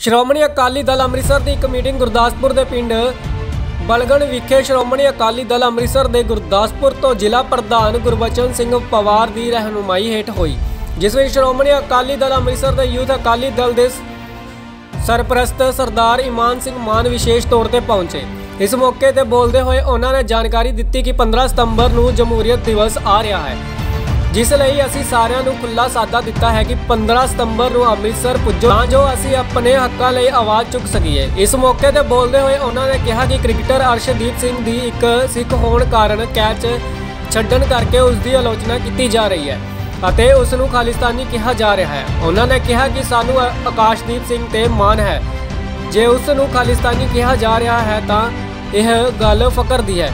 ਸ਼੍ਰੋਮਣੀ ਅਕਾਲੀ ਦਲ ਅੰਮ੍ਰਿਤਸਰ ਦੀ ਇੱਕ ਮੀਟਿੰਗ ਗੁਰਦਾਸਪੁਰ ਦੇ ਪਿੰਡ ਬਲਗਣ ਵਿਖੇ ਸ਼੍ਰੋਮਣੀ ਅਕਾਲੀ ਦਲ ਅੰਮ੍ਰਿਤਸਰ ਦੇ ਗੁਰਦਾਸਪੁਰ ਤੋਂ ਜ਼ਿਲ੍ਹਾ ਪ੍ਰਧਾਨ ਗੁਰਬਚਨ ਸਿੰਘ ਪਵਾਰ ਦੀ ਰਹਿਨੁਮਾਈ ਹੇਠ ਹੋਈ ਜਿਸ ਵਿੱਚ ਸ਼੍ਰੋਮਣੀ ਅਕਾਲੀ ਦਲ ਅੰਮ੍ਰਿਤਸਰ ਦੇ ਯੂਥ ਅਕਾਲੀ ਦਲ ਦੇ ਸਰਪ੍ਰਸਤ ਸਰਦਾਰ ਇਮਾਨ ਸਿੰਘ ਮਾਨ ਵਿਸ਼ੇਸ਼ ਤੌਰ ਤੇ ਪਹੁੰਚੇ ਇਸ ਮੌਕੇ ਤੇ ਬੋਲਦੇ ਹੋਏ ਉਹਨਾਂ ਨੇ ਜਾਣਕਾਰੀ ਦਿੱਤੀ ਕਿ 15 ਸਤੰਬਰ ਨੂੰ ਜਮਹੂਰੀਅਤ ਦਿਵਸ ਆ ਰਿਹਾ ਹੈ ਜਿਸ ਲਈ ਅਸੀਂ ਸਾਰਿਆਂ ਨੂੰ ਖੁੱਲਾ ਸਾਦਾ ਦਿੱਤਾ ਹੈ ਕਿ 15 ਸਤੰਬਰ ਨੂੰ ਅੰਮ੍ਰਿਤਸਰ ਪੁੱਜੋ ਤਾਂ ਜੋ ਅਸੀਂ ਆਪਣੇ ਹੱਕਾਂ ਲਈ ਆਵਾਜ਼ ਚੁੱਕ ਸਕੀਏ ਇਸ ਮੌਕੇ ਤੇ ਬੋਲਦੇ ਹੋਏ ਉਹਨਾਂ ਨੇ ਕਿਹਾ ਕਿ ਕ੍ਰਿਕਟਰ ਅਰਸ਼ਦੀਪ ਸਿੰਘ ਦੀ ਇੱਕ ਸਿੱਖ ਹੋਣ ਕਾਰਨ ਕੈਚ ਛੱਡਣ ਕਰਕੇ ਉਸ ਦੀ ਆਲੋਚਨਾ ਕੀਤੀ ਜਾ ਰਹੀ ਹੈ ਅਤੇ ਉਸ ਨੂੰ ਖਾਲਿਸਤਾਨੀ ਕਿਹਾ ਜਾ ਰਿਹਾ ਹੈ ਉਹਨਾਂ ਨੇ ਕਿਹਾ ਕਿ ਸਾਨੂੰ ਆਕਾਸ਼ਦੀਪ ਸਿੰਘ ਤੇ ਮਾਣ ਹੈ ਜੇ ਉਸ ਨੂੰ ਖਾਲਿਸਤਾਨੀ ਕਿਹਾ ਜਾ ਰਿਹਾ ਹੈ ਤਾਂ ਇਹ ਗੱਲ ਫਕਰ ਦੀ ਹੈ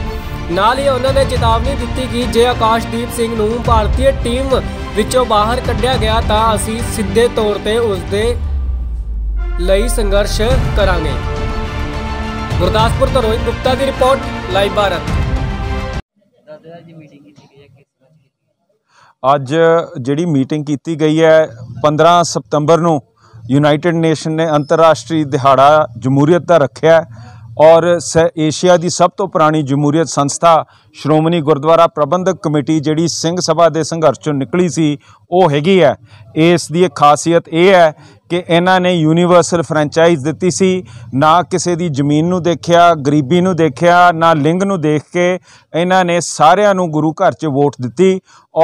ਨਾਲ ਹੀ ਉਹਨਾਂ ਨੇ ਚੇਤਾਵਨੀ ਦਿੱਤੀ ਕਿ ਜੇ ਆਕਾਸ਼ਦੀਪ ਸਿੰਘ ਨੂੰ ਭਾਰਤੀ ਟੀਮ ਵਿੱਚੋਂ ਬਾਹਰ ਕੱਢਿਆ ਗਿਆ ਤਾਂ ਅਸੀਂ ਸਿੱਧੇ ਤੌਰ ਤੇ ਉਸ ਦੇ ਲਈ ਸੰਘਰਸ਼ ਕਰਾਂਗੇ ਗੁਰਦਾਸਪੁਰ ਤੋਂ ਰੋਹਿਤ ਗੁਪਤਾ ਦੀ ਰਿਪੋਰਟ ਲਾਈਵ ਭਾਰਤ ਅੱਜ ਜਿਹੜੀ ਮੀਟਿੰਗ ਕੀਤੀ ਗਈ ਹੈ 15 ਸਤੰਬਰ ਨੂੰ ਯੂਨਾਈਟਿਡ ਨੇਸ਼ਨ ਨੇ ਅੰਤਰਰਾਸ਼ਟਰੀ ਦਿਹਾੜਾ ਜਮਹੂਰੀਅਤ ਦਾ ਰੱਖਿਆ ਔਰ ਏਸ਼ੀਆ ਦੀ ਸਭ ਤੋਂ ਪੁਰਾਣੀ ਜਮਹੂਰੀਅਤ ਸੰਸਥਾ ਸ਼੍ਰੋਮਣੀ ਗੁਰਦੁਆਰਾ ਪ੍ਰਬੰਧਕ ਕਮੇਟੀ ਜਿਹੜੀ ਸਿੰਘ ਸਭਾ ਦੇ ਸੰਘਰਸ਼ ਚੋਂ ਨਿਕਲੀ ਸੀ ਉਹ ਹੈਗੀ ਹੈ ਇਸ ਦੀ ਇੱਕ ਖਾਸੀਅਤ ਇਹ ਹੈ ਕਿ ਇਹਨਾਂ ਨੇ ਯੂਨੀਵਰਸਲ ਫਰੈਂਚਾਈਜ਼ ਦਿੱਤੀ ਸੀ ਨਾ ਕਿਸੇ ਦੀ ਜ਼ਮੀਨ ਨੂੰ ਦੇਖਿਆ ਗਰੀਬੀ ਨੂੰ ਦੇਖਿਆ ਨਾ ਲਿੰਗ ਨੂੰ ਦੇਖ ਕੇ ਇਹਨਾਂ ਨੇ ਸਾਰਿਆਂ ਨੂੰ ਗੁਰੂ ਘਰ 'ਚ ਵੋਟ ਦਿੱਤੀ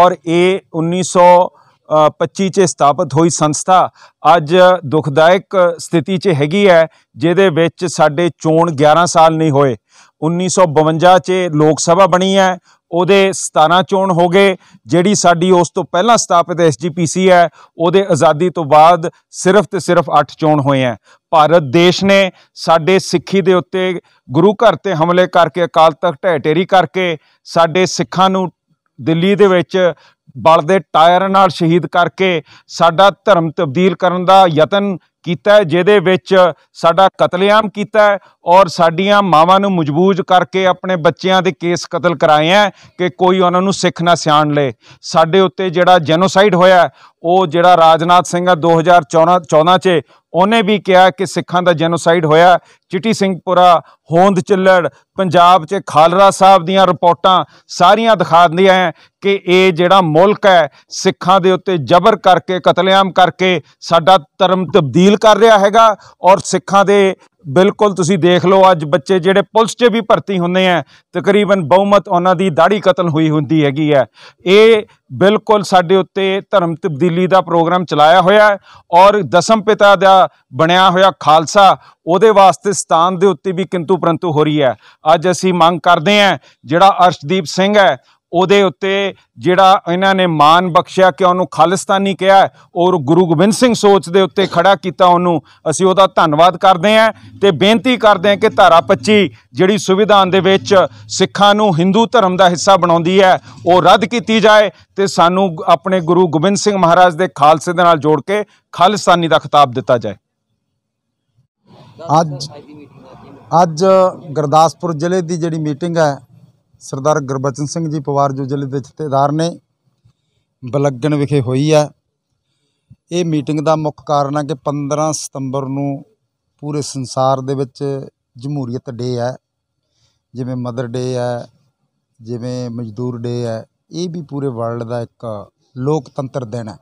ਔਰ ਇਹ 1900 25 ਚ ਸਥਾਪਿਤ ਹੋਈ ਸੰਸਥਾ ਅੱਜ ਦੁਖਦਾਇਕ ਸਥਿਤੀ 'ਚ ਹੈਗੀ ਹੈ ਜਿਹਦੇ ਵਿੱਚ ਸਾਡੇ ਚੋਣ 11 ਸਾਲ ਨਹੀਂ ਹੋਏ 1952 ਚ ਲੋਕ ਸਭਾ ਬਣੀ ਹੈ ਉਹਦੇ 17 ਚੋਣ ਹੋ ਗਏ ਜਿਹੜੀ ਸਾਡੀ ਉਸ ਤੋਂ ਪਹਿਲਾਂ ਸਥਾਪਿਤ ਐਸਜੀਪੀਸੀ ਹੈ ਉਹਦੇ ਆਜ਼ਾਦੀ ਤੋਂ ਬਾਅਦ ਸਿਰਫ ਤੇ ਸਿਰਫ 8 ਚੋਣ ਹੋਏ ਹਨ ਭਾਰਤ ਦੇਸ਼ ਨੇ ਸਾਡੇ ਸਿੱਖੀ ਦੇ ਉੱਤੇ ਗੁਰੂ ਘਰ ਤੇ ਹਮਲੇ ਕਰਕੇ ਅਕਾਲ ਤਖਤ ਢਹਿ ਢੇਰੀ ਕਰਕੇ ਸਾਡੇ ਸਿੱਖਾਂ ਨੂੰ ਦਿੱਲੀ ਦੇ ਵਿੱਚ ਬਲ ਦੇ ਟਾਇਰ ਨਾਲ ਸ਼ਹੀਦ ਕਰਕੇ ਸਾਡਾ ਧਰਮ ਤਬਦੀਲ ਕਰਨ ਦਾ ਯਤਨ ਕੀਤਾ ਜਿਹਦੇ ਵਿੱਚ ਸਾਡਾ ਕਤਲੇਆਮ ਕੀਤਾ ਹੈ ਔਰ ਸਾਡੀਆਂ ਮਾਵਾਂ ਨੂੰ ਮਜਬੂਜ ਕਰਕੇ ਆਪਣੇ ਬੱਚਿਆਂ ਦੇ ਕੇਸ ਕਤਲ ਕਰਾਏ ਆ ਕਿ ਕੋਈ ਉਹਨਾਂ ਨੂੰ ਸਿੱਖ ਨਾ ਸਿਆਣ ਲੇ ਸਾਡੇ ਉੱਤੇ ਜਿਹੜਾ ਜੈਨੋਸਾਈਡ ਹੋਇਆ ਉਹ ਜਿਹੜਾ ਰਾਜਨਾਥ ਸਿੰਘ ਆ 2014 14 'ਚ ਉਹਨੇ ਵੀ ਕਿਹਾ ਕਿ ਸਿੱਖਾਂ ਦਾ ਜੈਨੋਸਾਈਡ ਹੋਇਆ ਚਿੱਟੀ ਸਿੰਘਪੁਰਾ ਹੋਂਦ ਚੱਲੜ ਪੰਜਾਬ 'ਚ ਖਾਲਰਾ ਸਾਹਿਬ ਦੀਆਂ ਰਿਪੋਰਟਾਂ ਸਾਰੀਆਂ ਦਿਖਾ ਦਿੰਦੀਆਂ ਕਿ ਇਹ ਜਿਹੜਾ ਮੁਲਕ ਹੈ ਸਿੱਖਾਂ ਦੇ ਉੱਤੇ ਜ਼ਬਰ ਕਰਕੇ ਕਤਲੇਆਮ ਕਰਕੇ ਸਾਡਾ ਧਰਮ ਤਬਦੀਲ ਅਪੀਲ ਕਰ ਰਿਹਾ ਹੈਗਾ ਔਰ ਸਿੱਖਾਂ ਦੇ ਬਿਲਕੁਲ ਤੁਸੀਂ ਦੇਖ ਲਓ ਅੱਜ ਬੱਚੇ ਜਿਹੜੇ ਪੁਲਿਸ 'ਚ ਵੀ ਭਰਤੀ ਹੁੰਦੇ ਆ ਤਕਰੀਬਨ ਬਹੁਮਤ ਉਹਨਾਂ ਦੀ ਦਾੜੀ ਕਤਲ ਹੋਈ ਹੁੰਦੀ ਹੈਗੀ ਹੈ ਇਹ ਬਿਲਕੁਲ ਸਾਡੇ ਉੱਤੇ ਧਰਮ ਤਬਦੀਲੀ ਦਾ ਪ੍ਰੋਗਰਾਮ ਚਲਾਇਆ ਹੋਇਆ ਹੈ ਔਰ ਦਸਮ ਪਿਤਾ ਦਾ ਬਣਿਆ ਹੋਇਆ ਖਾਲਸਾ ਉਹਦੇ ਵਾਸਤੇ ਸਥਾਨ ਦੇ ਉੱਤੇ ਵੀ ਕਿੰਤੂ ਪਰੰਤੂ ਹੋ ਰਹੀ ਹੈ ਅੱਜ ਅਸੀਂ ਮੰਗ ਕਰਦੇ ਆ ਜਿਹੜਾ ਅਰਸ਼ਦੀਪ ਸਿੰਘ ਹੈ ਉਹਦੇ ਉੱਤੇ ਜਿਹੜਾ ਇਹਨਾਂ ਨੇ ਮਾਨ ਬਖਸ਼ਿਆ ਕਿ ਉਹਨੂੰ ਖਾਲਿਸਤਾਨੀ ਕਿਹਾ ਔਰ ਗੁਰੂ ਗੋਬਿੰਦ ਸਿੰਘ ਸੋਚ ਦੇ ਉੱਤੇ ਖੜਾ ਕੀਤਾ ਉਹਨੂੰ ਅਸੀਂ ਉਹਦਾ ਧੰਨਵਾਦ ਕਰਦੇ ਆਂ ਤੇ ਬੇਨਤੀ ਕਰਦੇ ਆਂ ਕਿ ਧਾਰਾ 25 ਜਿਹੜੀ ਸੰਵਿਧਾਨ ਦੇ ਵਿੱਚ ਸਿੱਖਾਂ ਨੂੰ ਹਿੰਦੂ ਧਰਮ ਦਾ ਹਿੱਸਾ ਬਣਾਉਂਦੀ ਹੈ ਉਹ ਰੱਦ ਕੀਤੀ ਜਾਏ ਤੇ ਸਾਨੂੰ ਆਪਣੇ ਗੁਰੂ ਗੋਬਿੰਦ ਸਿੰਘ ਮਹਾਰਾਜ ਦੇ ਖਾਲਸੇ ਦੇ ਨਾਲ ਜੋੜ ਕੇ ਖਾਲਿਸਤਾਨੀ ਦਾ ਖਿਤਾਬ ਦਿੱਤਾ ਜਾਏ ਅੱਜ ਅੱਜ ਗੁਰਦਾਸਪੁਰ ਜ਼ਿਲ੍ਹੇ ਦੀ ਜਿਹੜੀ ਮੀਟਿੰਗ ਹੈ ਸਰਦਾਰ ਗੁਰਬਚਨ ਸਿੰਘ ਜੀ ਪਵਾਰ ਜੋ ਜ਼ਿਲ੍ਹੇ ਦੇ ਜਥੇਦਾਰ ਨੇ ਬਲੱਗਣ ਵਿਖੇ ਹੋਈ ਆ ਇਹ ਮੀਟਿੰਗ ਦਾ ਮੁੱਖ ਕਾਰਨ ਹੈ ਕਿ 15 ਸਤੰਬਰ ਨੂੰ ਪੂਰੇ ਸੰਸਾਰ ਦੇ ਵਿੱਚ ਜਮਹੂਰੀਅਤ ਡੇ ਹੈ ਜਿਵੇਂ ਮਦਰ ਡੇ ਹੈ ਜਿਵੇਂ ਮਜ਼ਦੂਰ ਡੇ ਹੈ ਇਹ ਵੀ ਪੂਰੇ ਵਰਲਡ ਦਾ ਇੱਕ ਲੋਕਤੰਤਰ ਦਿਨ ਹੈ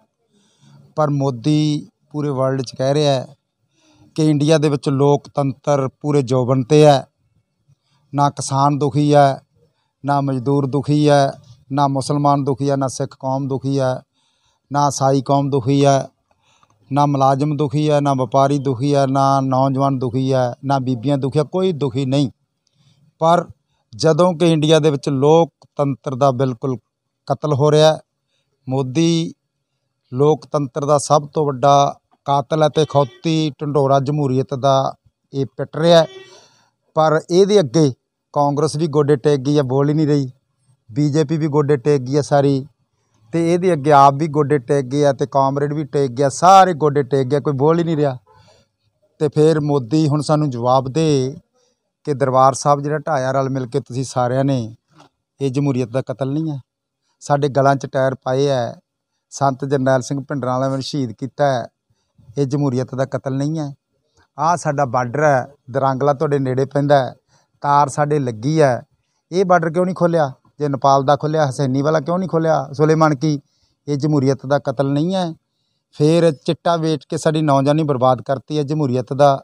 ਪਰ ਮੋਦੀ ਪੂਰੇ ਵਰਲਡ 'ਚ ਕਹਿ ਰਿਹਾ ਹੈ ਕਿ ਇੰਡੀਆ ਦੇ ਵਿੱਚ ਲੋਕਤੰਤਰ ਪੂਰੇ ਜੋਬਨ ਤੇ ਹੈ ਨਾ ਕਿਸਾਨ ਦੁਖੀ ਹੈ ਨਾ ਮਜ਼ਦੂਰ ਦੁਖੀ ਹੈ ਨਾ ਮੁਸਲਮਾਨ ਦੁਖੀ ਹੈ ਨਾ ਸਿੱਖ ਕੌਮ ਦੁਖੀ ਹੈ ਨਾ ਸਾਈ ਕੌਮ ਦੁਖੀ ਹੈ ਨਾ ਮੁਲਾਜ਼ਮ ਦੁਖੀ ਹੈ ਨਾ ਵਪਾਰੀ ਦੁਖੀ ਹੈ ਨਾ ਨੌਜਵਾਨ ਦੁਖੀ ਹੈ ਨਾ ਬੀਬੀਆਂ ਦੁਖੀ ਹੈ ਕੋਈ ਦੁਖੀ ਨਹੀਂ ਪਰ ਜਦੋਂ ਕਿ ਇੰਡੀਆ ਦੇ ਵਿੱਚ ਲੋਕਤੰਤਰ ਦਾ ਬਿਲਕੁਲ ਕਤਲ ਹੋ ਰਿਹਾ ਮੋਦੀ ਲੋਕਤੰਤਰ ਦਾ ਸਭ ਤੋਂ ਵੱਡਾ ਕਾਤਲ ਹੈ ਤੇ ਖੌਤੀ ਢੰਡੋਰਾ ਜਮਹੂਰੀਅਤ ਦਾ ਇਹ ਪਿੱਟ ਰਿਹਾ ਪਰ ਇਹਦੇ ਅੱਗੇ ਕਾਂਗਰਸ ਵੀ ਗੋਡੇ ਟੇਕ ਗਈ ਆ ਬੋਲ ਹੀ ਨਹੀਂ ਰਹੀ ਬੀਜੇਪੀ ਵੀ ਗੋਡੇ ਟੇਕ ਗਈ ਆ ਸਾਰੀ ਤੇ ਇਹਦੇ ਅੱਗੇ ਆਪ ਵੀ ਗੋਡੇ ਟੇਕ ਗਏ ਆ ਤੇ ਕਾਮਰੇਡ ਵੀ ਟੇਕ ਗਿਆ ਸਾਰੇ ਗੋਡੇ ਟੇਕ ਗਿਆ ਕੋਈ ਬੋਲ ਹੀ ਨਹੀਂ ਰਿਹਾ ਤੇ ਫਿਰ ਮੋਦੀ ਹੁਣ ਸਾਨੂੰ ਜਵਾਬ ਦੇ ਕਿ ਦਰਬਾਰ ਸਾਹਿਬ ਜਿਹੜਾ ਢਾਇਆ ਰਲ ਮਿਲ ਕੇ ਤੁਸੀਂ ਸਾਰਿਆਂ ਨੇ ਇਹ ਜਮਹੂਰੀਅਤ ਦਾ ਕਤਲ ਨਹੀਂ ਹੈ ਸਾਡੇ ਗਲਾਂ 'ਚ ਟਾਇਰ ਪਾਏ ਐ ਸੰਤ ਜਰਨੈਲ ਸਿੰਘ ਭਿੰਡਰਾਂ ਵਾਲਿਆਂ ਨੂੰ ਸ਼ਹੀਦ ਕੀਤਾ ਹੈ ਇਹ ਜਮਹੂਰੀਅਤ ਦਾ ਕਤਲ ਨਹੀਂ ਹੈ ਆ ਸਾਡਾ ਬਾਰਡਰ ਹੈ ਦਰਾਂਗਲਾ ਤੁਹਾਡੇ ਨੇੜੇ ਪੈਂਦਾ ਤਾਰ ਸਾਡੇ ਲੱਗੀ ਹੈ ਇਹ ਬਾਰਡਰ ਕਿਉਂ ਨਹੀਂ ਖੋਲਿਆ ਜੇ ਨੇਪਾਲ ਦਾ ਖੋਲਿਆ ਹਸੈਨੀ ਵਾਲਾ ਕਿਉਂ ਨਹੀਂ ਖੋਲਿਆ ਸੁਲੇਮਾਨ ਕੀ ਇਹ ਜਮਹੂਰੀਅਤ ਦਾ ਕਤਲ ਨਹੀਂ ਹੈ ਫੇਰ ਚਿੱਟਾ ਵੇਚ ਕੇ ਸਾਡੀ ਨੌਜਵਾਨੀ ਬਰਬਾਦ ਕਰਤੀ ਹੈ ਜਮਹੂਰੀਅਤ ਦਾ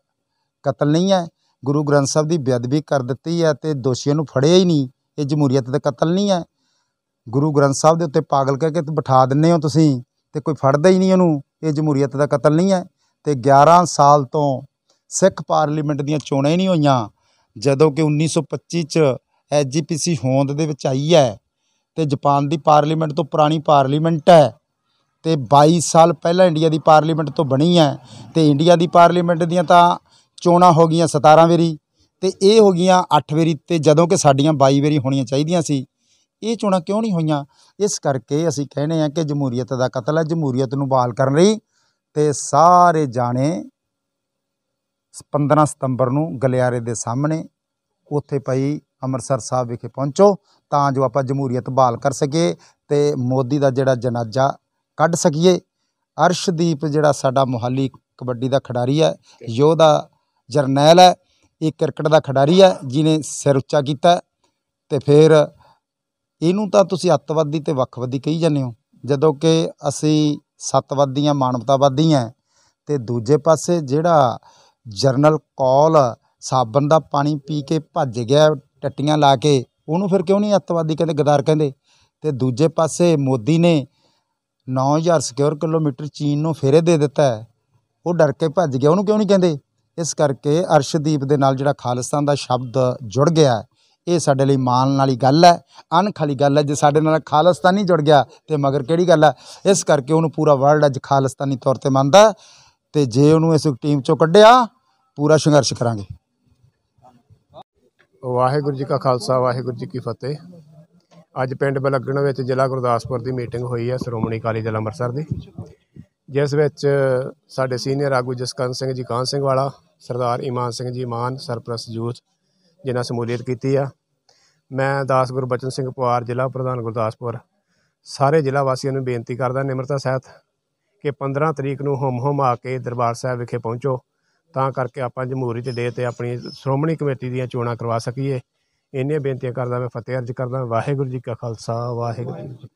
ਕਤਲ ਨਹੀਂ ਹੈ ਗੁਰੂ ਗ੍ਰੰਥ ਸਾਹਿਬ ਦੀ ਬੇਅਦਬੀ ਕਰ ਦਿੱਤੀ ਹੈ ਤੇ ਦੋਸ਼ੀਆਂ ਨੂੰ ਫੜਿਆ ਹੀ ਨਹੀਂ ਇਹ ਜਮਹੂਰੀਅਤ ਦਾ ਕਤਲ ਨਹੀਂ ਹੈ ਗੁਰੂ ਗ੍ਰੰਥ ਸਾਹਿਬ ਦੇ ਉੱਤੇ ਪਾਗਲ ਕਰਕੇ ਬਿਠਾ ਦਿੰਨੇ ਹੋ ਤੁਸੀਂ ਤੇ ਕੋਈ ਫੜਦਾ ਹੀ ਨਹੀਂ ਉਹਨੂੰ ਇਹ ਜਮਹੂਰੀਅਤ ਦਾ ਕਤਲ ਨਹੀਂ ਹੈ ਤੇ 11 ਸਾਲ ਤੋਂ ਸਿੱਖ ਪਾਰਲੀਮੈਂਟ ਦੀਆਂ ਚੋਣਾਂ ਹੀ ਨਹੀਂ ਹੋਈਆਂ ਜਦੋਂ ਕਿ 1925 ਚ ਐਜੀਪੀਸੀ ਹੋਂਦ ਦੇ ਵਿੱਚ ਆਈ ਹੈ ਤੇ ਜਾਪਾਨ ਦੀ ਪਾਰਲੀਮੈਂਟ ਤੋਂ ਪੁਰਾਣੀ ਪਾਰਲੀਮੈਂਟ ਹੈ ਤੇ 22 ਸਾਲ ਪਹਿਲਾਂ ਇੰਡੀਆ ਦੀ ਪਾਰਲੀਮੈਂਟ ਤੋਂ ਬਣੀ ਹੈ ਤੇ ਇੰਡੀਆ ਦੀ ਪਾਰਲੀਮੈਂਟ ਦੀਆਂ ਤਾਂ ਚੋਣਾਂ ਹੋ ਗਈਆਂ 17 ਵੇਰੀ ਤੇ ਇਹ ਹੋ ਗਈਆਂ 8 ਵੇਰੀ ਤੇ ਜਦੋਂ ਕਿ ਸਾਡੀਆਂ 22 ਵੇਰੀ ਹੋਣੀਆਂ ਚਾਹੀਦੀਆਂ ਸੀ ਇਹ ਚੋਣਾਂ ਕਿਉਂ ਨਹੀਂ ਹੋਈਆਂ ਇਸ ਕਰਕੇ ਅਸੀਂ ਕਹਿੰਦੇ ਹਾਂ ਕਿ ਜਮਹੂਰੀਅਤ ਦਾ ਕਤਲ ਹੈ ਜਮਹੂਰੀਅਤ ਨੂੰ ਬਹਾਲ ਕਰਨ ਲਈ ਤੇ ਸਾਰੇ ਜਾਣੇ 15 ਸਤੰਬਰ ਨੂੰ ਗਲਿਆਰੇ ਦੇ ਸਾਹਮਣੇ ਉੱਥੇ ਪਈ ਅੰਮ੍ਰਿਤਸਰ ਸਾਹਿਬ ਵਿਖੇ ਪਹੁੰਚੋ ਤਾਂ ਜੋ ਆਪਾਂ ਜਮਹੂਰੀਅਤ ਬਹਾਲ ਕਰ ਸਕੀਏ ਤੇ ਮੋਦੀ ਦਾ ਜਿਹੜਾ ਜਨਾਜ਼ਾ ਕੱਢ ਸਕੀਏ ਅਰਸ਼ਦੀਪ ਜਿਹੜਾ ਸਾਡਾ ਮੁਹਾਲੀ ਕਬੱਡੀ ਦਾ ਖਿਡਾਰੀ ਹੈ ਯੋਧਾ ਜਰਨੈਲ ਹੈ ਇਹ ਕ੍ਰਿਕਟ ਦਾ ਖਿਡਾਰੀ ਹੈ ਜਿਨੇ ਸਿਰ ਉੱਚਾ ਕੀਤਾ ਤੇ ਫਿਰ ਇਹਨੂੰ ਤਾਂ ਤੁਸੀਂ ਅੱਤਵਾਦੀ ਤੇ ਵੱਖਵਾਦੀ ਕਹੀ ਜਾਂਦੇ ਹੋ ਜਦੋਂ ਕਿ ਅਸੀਂ ਸਤਵਾਦੀਆਂ ਮਾਨਵਤਾਵਾਦੀਆਂ ਤੇ ਦੂਜੇ ਪਾਸੇ ਜਿਹੜਾ ਜਰਨਲ ਕੌਲ ਸਾਬਣ ਦਾ ਪਾਣੀ ਪੀ ਕੇ ਭੱਜ ਗਿਆ ਟੱਟੀਆਂ ਲਾ ਕੇ ਉਹਨੂੰ ਫਿਰ ਕਿਉਂ ਨਹੀਂ ਅੱਤਵਾਦੀ ਕਹਿੰਦੇ ਗਦਾਰ ਕਹਿੰਦੇ ਤੇ ਦੂਜੇ ਪਾਸੇ ਮੋਦੀ ਨੇ 9000 ਸਿਕਿਉਰ ਕਿਲੋਮੀਟਰ ਚੀਨ ਨੂੰ ਫੇਰੇ ਦੇ ਦਿੱਤਾ ਉਹ ਡਰ ਕੇ ਭੱਜ ਗਿਆ ਉਹਨੂੰ ਕਿਉਂ ਨਹੀਂ ਕਹਿੰਦੇ ਇਸ ਕਰਕੇ ਅਰਸ਼ਦੀਪ ਦੇ ਨਾਲ ਜਿਹੜਾ ਖਾਲਿਸਤਾਨ ਦਾ ਸ਼ਬਦ ਜੁੜ ਗਿਆ ਇਹ ਸਾਡੇ ਲਈ ਮਾਣ ਵਾਲੀ ਗੱਲ ਹੈ ਅਨਖਾਲੀ ਗੱਲ ਹੈ ਜੇ ਸਾਡੇ ਨਾਲ ਖਾਲਿਸਤਾਨੀ ਜੁੜ ਗਿਆ ਤੇ ਮਗਰ ਕਿਹੜੀ ਗੱਲ ਹੈ ਇਸ ਕਰਕੇ ਉਹਨੂੰ ਪੂਰਾ ਵਰਲਡ ਅੱਜ ਖਾਲਿਸਤਾਨੀ ਤੌਰ ਤੇ ਮੰਨਦਾ ਤੇ ਜੇ ਉਹਨੂੰ ਇਸ ਟੀਮ ਚੋਂ ਕੱਢਿਆ ਪੂਰਾ ਸੰਘਰਸ਼ ਕਰਾਂਗੇ ਵਾਹਿਗੁਰੂ ਜੀ ਕਾ ਖਾਲਸਾ ਵਾਹਿਗੁਰੂ ਜੀ ਕੀ ਫਤਿਹ ਅੱਜ ਪਿੰਡ ਬਲੱਗਣ ਵਿੱਚ ਜ਼ਿਲ੍ਹਾ ਗੁਰਦਾਸਪੁਰ ਦੀ ਮੀਟਿੰਗ ਹੋਈ ਹੈ ਸ਼੍ਰੋਮਣੀ ਅਕਾਲੀ ਦਲ ਅੰਮ੍ਰਿਤਸਰ ਦੀ ਜਿਸ ਵਿੱਚ ਸਾਡੇ ਸੀਨੀਅਰ ਆਗੂ ਜਸਕਰਨ ਸਿੰਘ ਜੀ ਕਾਨ ਸਿੰਘ ਵਾਲਾ ਸਰਦਾਰ ਇਮਾਨ ਸਿੰਘ ਜੀ ਮਾਨ ਸਰਪ੍ਰਸ ਯੂਥ ਜਿਨ੍ਹਾਂ ਸਮੂਲੀਅਤ ਕੀਤੀ ਆ ਮੈਂ ਦਾਸ ਗੁਰਬਚਨ ਸਿੰਘ ਪਵਾਰ ਜ਼ਿਲ੍ਹਾ ਪ੍ਰਧਾਨ ਗੁਰਦਾਸਪੁਰ ਸਾਰੇ ਜ਼ਿਲ੍ਹਾ ਵਾਸੀਆਂ ਨੂੰ ਬੇਨਤੀ ਕਰਦਾ ਨਿਮਰਤਾ ਸਹਿਤ ਕਿ 15 ਤਰੀਕ ਨੂੰ ਹਮ ਹਮ ਆ ਕੇ ਦਰਬਾਰ ਸਾਹਿਬ ਵਿਖੇ ਪਹੁੰਚੋ ਤਾਂ ਕਰਕੇ ਆਪਾਂ ਜਮਹੂਰੀ ਤੇ ਡੇ ਤੇ ਆਪਣੀ ਸ਼੍ਰੋਮਣੀ ਕਮੇਟੀ ਦੀਆਂ ਚੋਣਾਂ ਕਰਵਾ ਸਕੀਏ ਇੰਨੀਆਂ ਬੇਨਤੀਆਂ ਕਰਦਾ ਮੈਂ ਫਤਿਹ ਅਰਜ ਕਰਦਾ ਵਾਹਿਗੁਰੂ ਜੀ ਕਾ ਖਾਲਸਾ ਵਾਹਿਗੁਰੂ ਜੀ